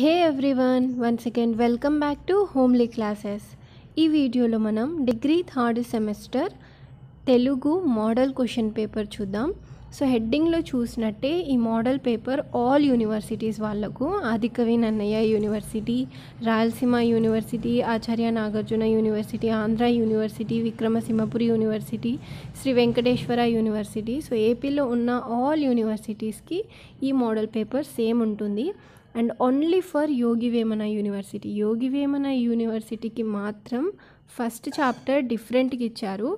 hey everyone once again welcome back to homely classes ఈ వీడియోలో మనం degree third semester Telugu model question paper చూద్దాం so హెడ్డింగ్లో చూసినట్టే ఈ మోడల్ పేపర్ ఆల్ యూనివర్సిటీస్ వాళ్లకు Adikavi Nannaya university Rayalaseema university Acharya Nagarjuna university Andhra university Vikramasimhapuri university Sri Venkateswara university so ఏపీలో ఉన్న ఆల్ యూనివర్సిటీస్కి ఈ మోడల్ పేపర్ సేమ్ ఉంటుంది and only for Yogi Vemana university Yogi Vemana యూనివర్సిటీకి మాత్రం ఫస్ట్ చాప్టర్ డిఫరెంట్గా ఇచ్చారు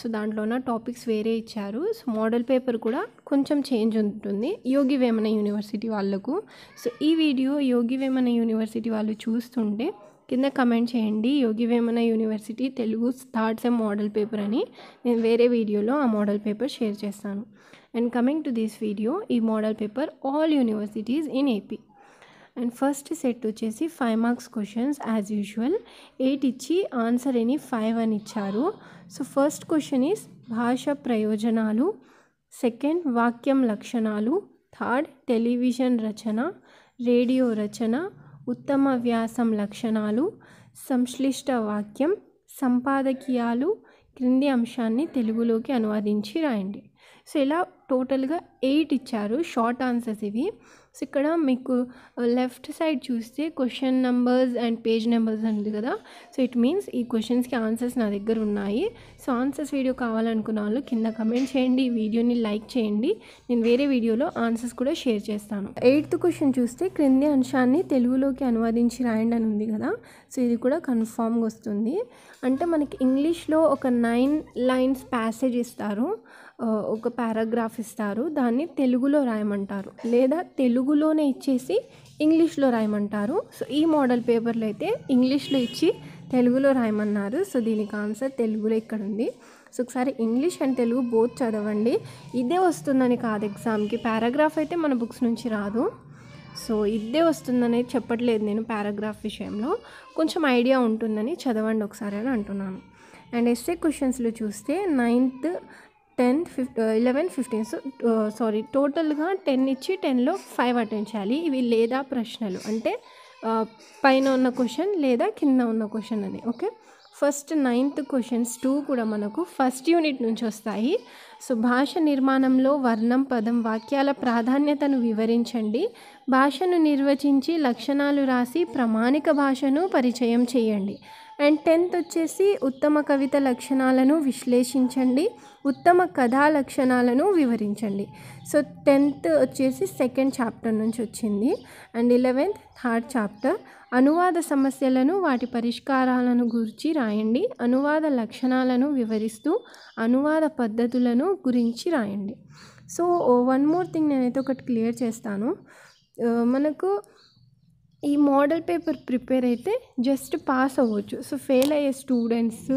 సో దాంట్లో ఉన్న టాపిక్స్ వేరే ఇచ్చారు సో మోడల్ పేపర్ కూడా కొంచెం చేంజ్ ఉంటుంది యోగి వేమన యూనివర్సిటీ వాళ్ళకు సో ఈ వీడియో యోగి వేమన యూనివర్సిటీ వాళ్ళు చూస్తుంటే కింద కమెంట్ చేయండి యోగి వేమన యూనివర్సిటీ తెలుగు థాట్స్ సెమ్ మోడల్ పేపర్ అని నేను వేరే వీడియోలో ఆ మోడల్ పేపర్ షేర్ చేస్తాను and coming to this video ఈ model paper all universities in AP and first set వచ్చేసి five marks questions as usual eight ఇచ్చి ఆన్సర్ ఎనీ ఫైవ్ అని ఇచ్చారు సో ఫస్ట్ క్వశ్చన్ ఈస్ భాష ప్రయోజనాలు సెకండ్ వాక్యం లక్షణాలు థర్డ్ టెలివిజన్ రచన రేడియో రచన ఉత్తమ వ్యాసం లక్షణాలు సంశ్లిష్ట వాక్యం సంపాదకీయాలు క్రింది అంశాన్ని తెలుగులోకి అనువదించి రాయండి సో ఇలా టోటల్గా ఎయిట్ ఇచ్చారు షార్ట్ ఆన్సర్స్ ఇవి సో ఇక్కడ మీకు లెఫ్ట్ uh, సైడ్ చూస్తే question numbers and page numbers ఉంది కదా సో ఇట్ మీన్స్ ఈ క్వశ్చన్స్కి ఆన్సర్స్ నా దగ్గర ఉన్నాయి సో ఆన్సర్స్ వీడియో కావాలనుకున్న వాళ్ళు కింద కమెంట్ చేయండి ఈ వీడియోని లైక్ చేయండి నేను వేరే వీడియోలో ఆన్సర్స్ కూడా షేర్ చేస్తాను ఎయిత్ క్వశ్చన్ చూస్తే క్రింది అంశాన్ని తెలుగులోకి అనువాదించి రాయండి అని ఉంది కదా సో ఇది కూడా కన్ఫామ్గా వస్తుంది అంటే మనకి ఇంగ్లీష్లో ఒక నైన్ లైన్స్ ప్యాసేజ్ ఇస్తారు ఒక పారాగ్రాఫ్ ఇస్తారు దాన్ని తెలుగులో రాయమంటారు లేదా తెలుగులోనే ఇచ్చేసి ఇంగ్లీష్లో రాయమంటారు సో ఈ మోడల్ పేపర్లు అయితే ఇంగ్లీష్లో ఇచ్చి తెలుగులో రాయమన్నారు సో దీనికి ఆన్సర్ తెలుగులో ఇక్కడ ఉంది సో ఒకసారి ఇంగ్లీష్ అండ్ తెలుగు బోత్ చదవండి ఇదే వస్తుందని కాదు ఎగ్జామ్కి పారాగ్రాఫ్ అయితే మన బుక్స్ నుంచి రాదు సో ఇదే వస్తుందని చెప్పట్లేదు నేను పారాగ్రాఫ్ విషయంలో కొంచెం ఐడియా ఉంటుందని చదవండి ఒకసారి అని అంటున్నాను అండ్ ఎస్ఏ క్వశ్చన్స్లో చూస్తే ninth ten fif eleven fifteen so sorry టోటల్గా టెన్ ఇచ్చి టెన్లో ఫైవ్ అటెండ్ చేయాలి ఇవి లేదా ప్రశ్నలు అంటే uh, పైన ఉన్న క్వశ్చన్ లేదా కింద ఉన్న క్వశ్చన్ అని okay first ninth questions two కూడా మనకు ఫస్ట్ యూనిట్ నుంచి వస్తాయి సో భాష నిర్మాణంలో వర్ణం పదం వాక్యాల ప్రాధాన్యతను వివరించండి భాషను నిర్వచించి లక్షణాలు రాసి ప్రామాణిక భాషను పరిచయం చేయండి అండ్ టెన్త్ వచ్చేసి ఉత్తమ కవిత లక్షణాలను విశ్లేషించండి ఉత్తమ కథా లక్షణాలను వివరించండి సో టెన్త్ వచ్చేసి సెకండ్ చాప్టర్ నుంచి వచ్చింది అండ్ ఇలెవెన్త్ థర్డ్ చాప్టర్ అనువాద సమస్యలను వాటి పరిష్కారాలను గురించి రాయండి అనువాద లక్షణాలను వివరిస్తూ అనువాద పద్ధతులను గురించి రాయండి సో వన్ మోర్ థింగ్ నేనైతే ఒకటి క్లియర్ చేస్తాను మనకు ఈ మోడల్ పేపర్ ప్రిపేర్ అయితే జస్ట్ పాస్ అవ్వచ్చు సో ఫెయిల్ అయ్యే స్టూడెంట్స్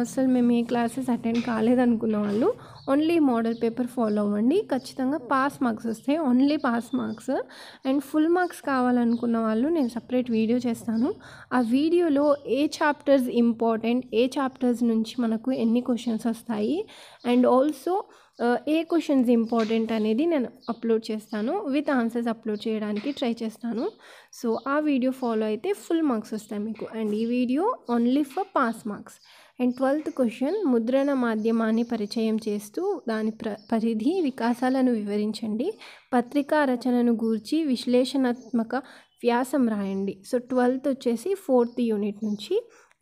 అసలు మేము ఏ క్లాసెస్ అటెండ్ కాలేదనుకున్న వాళ్ళు ఓన్లీ మోడల్ పేపర్ ఫాలో అవ్వండి ఖచ్చితంగా పాస్ మార్క్స్ వస్తాయి only pass marks and full marks కావాలనుకున్న వాళ్ళు నేను సపరేట్ వీడియో చేస్తాను ఆ వీడియోలో ఏ చాప్టర్స్ ఇంపార్టెంట్ ఏ చాప్టర్స్ నుంచి మనకు ఎన్ని క్వశ్చన్స్ వస్తాయి అండ్ ఆల్సో ఏ క్వశ్చన్స్ ఇంపార్టెంట్ అనేది నేను అప్లోడ్ చేస్తాను విత్ ఆన్సర్స్ అప్లోడ్ చేయడానికి ట్రై చేస్తాను సో ఆ వీడియో ఫాలో అయితే ఫుల్ మార్క్స్ వస్తాయి మీకు అండ్ ఈ video only for pass marks and twelfth question ముద్రణ మాధ్యమాన్ని పరిచయం చేస్తూ దాని ప్ర పరిధి వికాసాలను వివరించండి పత్రికా రచనను గూర్చి విశ్లేషణాత్మక వ్యాసం రాయండి సో ట్వెల్త్ వచ్చేసి ఫోర్త్ యూనిట్ నుంచి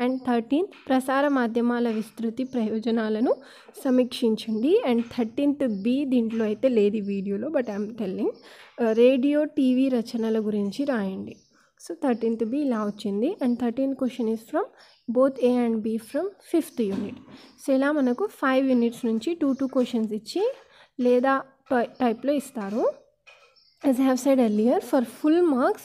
అండ్ థర్టీన్త్ ప్రసార మాధ్యమాల విస్తృతి ప్రయోజనాలను సమీక్షించండి అండ్ థర్టీన్త్ బి దీంట్లో అయితే లేదు వీడియోలో but I'm telling radio TV రచనల గురించి రాయండి సో థర్టీన్త్ బి ఇలా వచ్చింది and thirteenth question is from both A and B from fifth unit so ఇలా మనకు ఫైవ్ యూనిట్స్ నుంచి టూ టూ క్వశ్చన్స్ ఇచ్చి లేదా టైప్లో ఇస్తారు as I said said earlier, for full marks,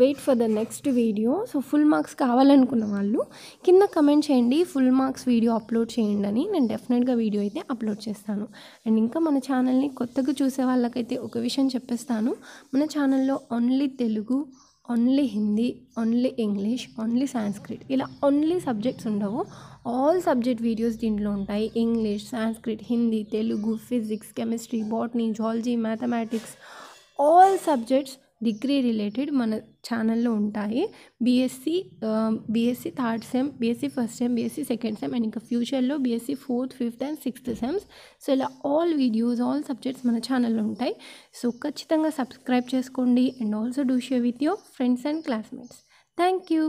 wait for the next video so full marks కావాలనుకున్న వాళ్ళు కింద కమెంట్ చేయండి ఫుల్ మార్క్స్ వీడియో అప్లోడ్ చేయండి అని నేను డెఫినెట్గా వీడియో అయితే అప్లోడ్ చేస్తాను అండ్ ఇంకా మన ఛానల్ని కొత్తగా చూసే వాళ్ళకైతే ఒక విషయం చెప్పేస్తాను మన ఛానల్లో only Telugu only Hindi only English only Sanskrit ఇలా ఓన్లీ సబ్జెక్ట్స్ ఉండవు ఆల్ సబ్జెక్ట్ వీడియోస్ దీంట్లో ఉంటాయి English Sanskrit Hindi Telugu physics chemistry botany zoology mathematics all subjects degree related మన ఛానల్లో ఉంటాయి BSc BSc third sem BSc first sem BSc second sem and ఇంకా ఫ్యూచర్లో BSc fourth fifth and sixth sems so ఇలా all videos all subjects మన ఛానల్లో ఉంటాయి so ఖచ్చితంగా సబ్స్క్రైబ్ చేసుకోండి and also do share with your friends and classmates thank you